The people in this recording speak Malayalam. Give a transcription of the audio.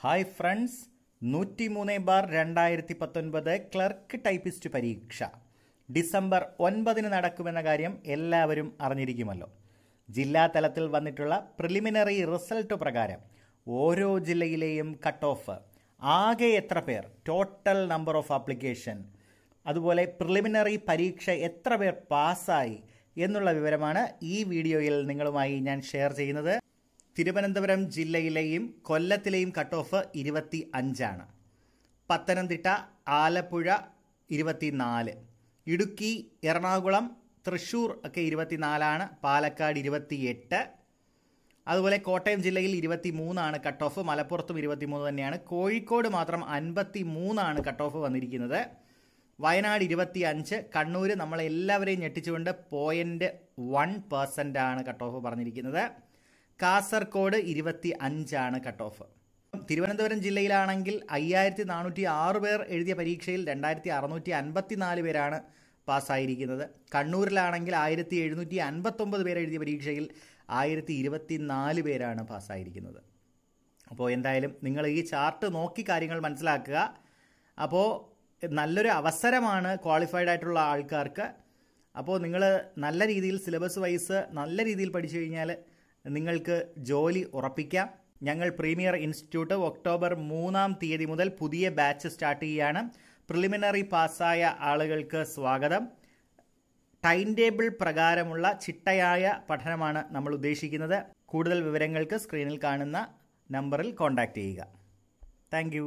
ഹായ് ഫ്രണ്ട്സ് നൂറ്റി മൂന്ന് ബാർ രണ്ടായിരത്തി പത്തൊൻപത് ക്ലർക്ക് ടൈപ്പിസ്റ്റ് പരീക്ഷ ഡിസംബർ ഒൻപതിന് നടക്കുമെന്ന കാര്യം എല്ലാവരും അറിഞ്ഞിരിക്കുമല്ലോ ജില്ലാ തലത്തിൽ വന്നിട്ടുള്ള പ്രിലിമിനറി റിസൾട്ട് പ്രകാരം ഓരോ ജില്ലയിലെയും കട്ട് ഓഫ് ആകെ എത്ര പേർ ടോട്ടൽ നമ്പർ ഓഫ് ആപ്ലിക്കേഷൻ അതുപോലെ പ്രിലിമിനറി പരീക്ഷ എത്ര പേർ പാസ്സായി എന്നുള്ള വിവരമാണ് ഈ വീഡിയോയിൽ നിങ്ങളുമായി ഞാൻ ഷെയർ ചെയ്യുന്നത് തിരുവനന്തപുരം ജില്ലയിലെയും കൊല്ലത്തിലെയും കട്ട് ഓഫ് ഇരുപത്തി അഞ്ചാണ് പത്തനംതിട്ട ആലപ്പുഴ ഇരുപത്തിനാല് ഇടുക്കി എറണാകുളം തൃശ്ശൂർ ഒക്കെ ഇരുപത്തിനാലാണ് പാലക്കാട് ഇരുപത്തിയെട്ട് അതുപോലെ കോട്ടയം ജില്ലയിൽ ഇരുപത്തി മൂന്നാണ് കട്ട് ഓഫ് മലപ്പുറത്തും മൂന്ന് തന്നെയാണ് കോഴിക്കോട് മാത്രം അൻപത്തി മൂന്നാണ് കട്ട് ഓഫ് വന്നിരിക്കുന്നത് വയനാട് ഇരുപത്തി അഞ്ച് കണ്ണൂർ നമ്മളെല്ലാവരെയും ഞെട്ടിച്ചുകൊണ്ട് പോയിൻറ്റ് വൺ പേഴ്സൻ്റാണ് ആണ് കട്ട് ഓഫ് പറഞ്ഞിരിക്കുന്നത് കാസർകോട് ഇരുപത്തി അഞ്ചാണ് കട്ട് ഓഫ് തിരുവനന്തപുരം ജില്ലയിലാണെങ്കിൽ അയ്യായിരത്തി നാനൂറ്റി ആറ് പേർ എഴുതിയ പരീക്ഷയിൽ രണ്ടായിരത്തി അറുന്നൂറ്റി അൻപത്തി നാല് പേരാണ് പാസ്സായിരിക്കുന്നത് കണ്ണൂരിലാണെങ്കിൽ ആയിരത്തി എഴുന്നൂറ്റി അൻപത്തൊമ്പത് പേർ എഴുതിയ പരീക്ഷയിൽ ആയിരത്തി ഇരുപത്തി നാല് പേരാണ് പാസ്സായിരിക്കുന്നത് അപ്പോൾ എന്തായാലും നിങ്ങൾ ഈ ചാർട്ട് നോക്കി കാര്യങ്ങൾ മനസ്സിലാക്കുക അപ്പോൾ നല്ലൊരു അവസരമാണ് ക്വാളിഫൈഡ് ആയിട്ടുള്ള ആൾക്കാർക്ക് അപ്പോൾ നിങ്ങൾ നല്ല രീതിയിൽ സിലബസ് വൈസ് നല്ല രീതിയിൽ പഠിച്ചു കഴിഞ്ഞാൽ നിങ്ങൾക്ക് ജോലി ഉറപ്പിക്കാം ഞങ്ങൾ പ്രീമിയർ ഇൻസ്റ്റിറ്റ്യൂട്ട് ഒക്ടോബർ മൂന്നാം തീയതി മുതൽ പുതിയ ബാച്ച് സ്റ്റാർട്ട് ചെയ്യുകയാണ് പ്രിലിമിനറി പാസ്സായ ആളുകൾക്ക് സ്വാഗതം ടൈം ടേബിൾ പ്രകാരമുള്ള ചിട്ടയായ പഠനമാണ് നമ്മൾ ഉദ്ദേശിക്കുന്നത് കൂടുതൽ വിവരങ്ങൾക്ക് സ്ക്രീനിൽ കാണുന്ന നമ്പറിൽ കോൺടാക്റ്റ് ചെയ്യുക താങ്ക്